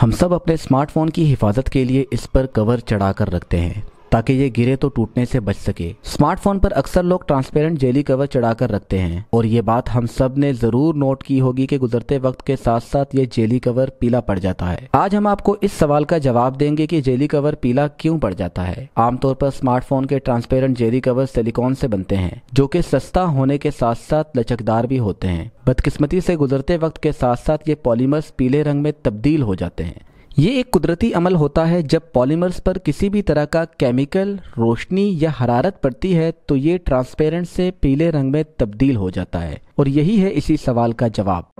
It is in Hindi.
हम सब अपने स्मार्टफोन की हिफाजत के लिए इस पर कवर चढ़ा कर रखते हैं ताकि ये गिरे तो टूटने से बच सके स्मार्टफोन पर अक्सर लोग ट्रांसपेरेंट जेली कवर चढ़ाकर रखते हैं और ये बात हम सब ने जरूर नोट की होगी कि गुजरते वक्त के साथ साथ ये जेली कवर पीला पड़ जाता है आज हम आपको इस सवाल का जवाब देंगे कि जेली कवर पीला क्यों पड़ जाता है आमतौर पर स्मार्टफोन के ट्रांसपेरेंट जेली कवर सिलिकॉन से बनते हैं जो कि सस्ता होने के साथ साथ लचकदार भी होते हैं बदकिस्मती से गुजरते वक्त के साथ साथ ये पॉलीमर्स पीले रंग में तब्दील हो जाते हैं ये एक कुदरती अमल होता है जब पॉलीमर्स पर किसी भी तरह का केमिकल रोशनी या हरारत पड़ती है तो ये ट्रांसपेरेंट से पीले रंग में तब्दील हो जाता है और यही है इसी सवाल का जवाब